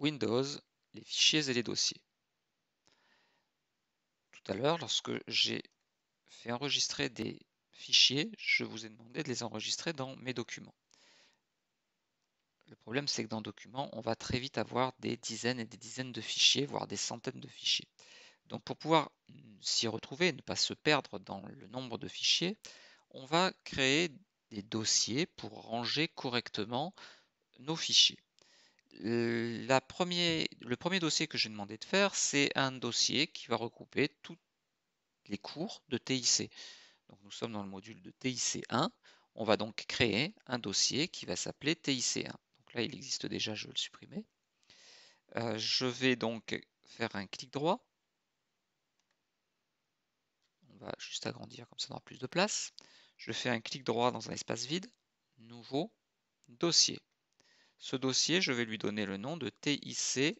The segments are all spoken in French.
Windows, les fichiers et les dossiers. Tout à l'heure, lorsque j'ai fait enregistrer des fichiers, je vous ai demandé de les enregistrer dans mes documents. Le problème, c'est que dans Documents, on va très vite avoir des dizaines et des dizaines de fichiers, voire des centaines de fichiers. Donc pour pouvoir s'y retrouver, ne pas se perdre dans le nombre de fichiers, on va créer des dossiers pour ranger correctement nos fichiers le premier dossier que j'ai demandé de faire, c'est un dossier qui va regrouper tous les cours de TIC. Donc nous sommes dans le module de TIC1. On va donc créer un dossier qui va s'appeler TIC1. Donc là, il existe déjà, je vais le supprimer. Euh, je vais donc faire un clic droit. On va juste agrandir, comme ça on aura plus de place. Je fais un clic droit dans un espace vide. Nouveau, dossier. Ce dossier, je vais lui donner le nom de TIC1.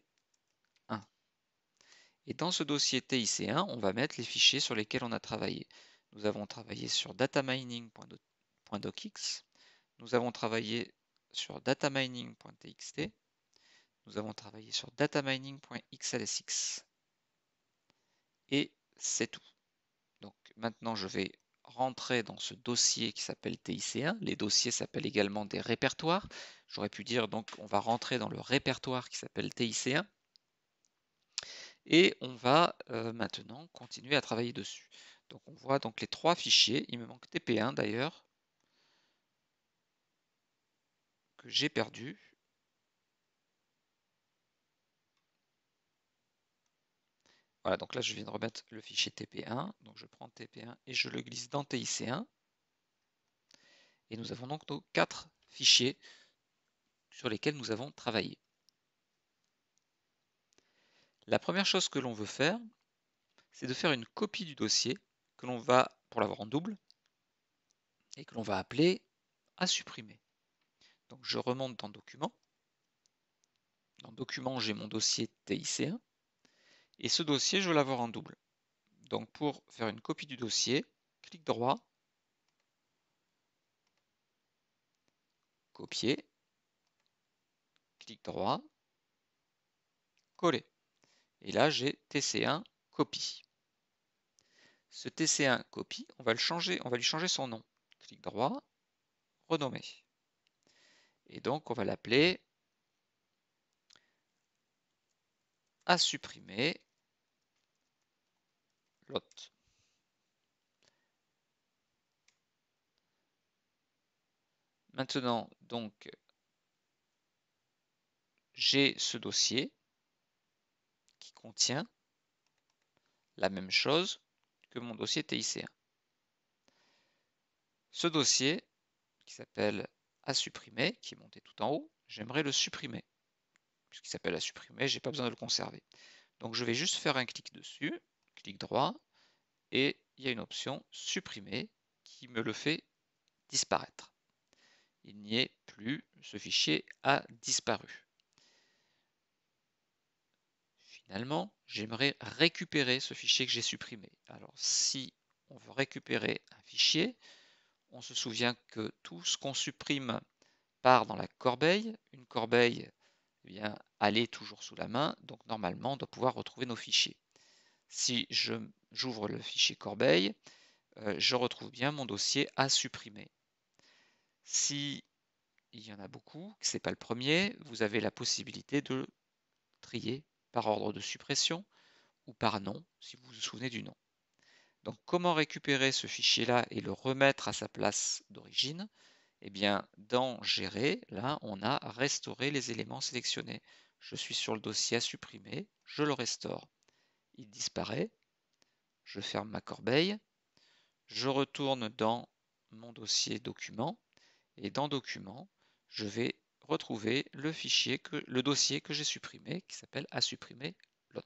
Et dans ce dossier TIC1, on va mettre les fichiers sur lesquels on a travaillé. Nous avons travaillé sur datamining.docx, nous avons travaillé sur datamining.txt, nous avons travaillé sur datamining.xlsx. Et c'est tout. Donc maintenant, je vais rentrer dans ce dossier qui s'appelle TIC1. Les dossiers s'appellent également des répertoires. J'aurais pu dire donc on va rentrer dans le répertoire qui s'appelle TIC1. Et on va euh, maintenant continuer à travailler dessus. Donc on voit donc les trois fichiers. Il me manque TP1 d'ailleurs, que j'ai perdu. Voilà, donc là, je viens de remettre le fichier TP1. Donc je prends TP1 et je le glisse dans TIC1. Et nous avons donc nos quatre fichiers sur lesquels nous avons travaillé. La première chose que l'on veut faire, c'est de faire une copie du dossier que l'on va, pour l'avoir en double, et que l'on va appeler à supprimer. Donc je remonte dans Document. Dans Document, j'ai mon dossier TIC1. Et ce dossier, je veux l'avoir en double. Donc pour faire une copie du dossier, clic droit, copier, clic droit, coller. Et là, j'ai TC1 copie. Ce TC1 copie, on va, le changer, on va lui changer son nom. Clic droit, renommer. Et donc, on va l'appeler à supprimer Maintenant, donc, j'ai ce dossier qui contient la même chose que mon dossier TIC1. Ce dossier, qui s'appelle à supprimer, qui est monté tout en haut, j'aimerais le supprimer. Puisqu'il s'appelle à supprimer, je n'ai pas besoin de le conserver. Donc je vais juste faire un clic dessus clic droit, et il y a une option supprimer qui me le fait disparaître. Il n'y est plus, ce fichier a disparu. Finalement, j'aimerais récupérer ce fichier que j'ai supprimé. Alors si on veut récupérer un fichier, on se souvient que tout ce qu'on supprime part dans la corbeille. Une corbeille, vient eh aller toujours sous la main, donc normalement, on doit pouvoir retrouver nos fichiers. Si j'ouvre le fichier Corbeil, euh, je retrouve bien mon dossier à supprimer. Si il y en a beaucoup, que ce n'est pas le premier, vous avez la possibilité de trier par ordre de suppression ou par nom, si vous vous souvenez du nom. Donc comment récupérer ce fichier-là et le remettre à sa place d'origine Eh bien, dans Gérer, là, on a restauré les éléments sélectionnés. Je suis sur le dossier à supprimer, je le restaure il disparaît. Je ferme ma corbeille. Je retourne dans mon dossier document. Et dans document, je vais retrouver le fichier, le dossier que j'ai supprimé, qui s'appelle à supprimer lot.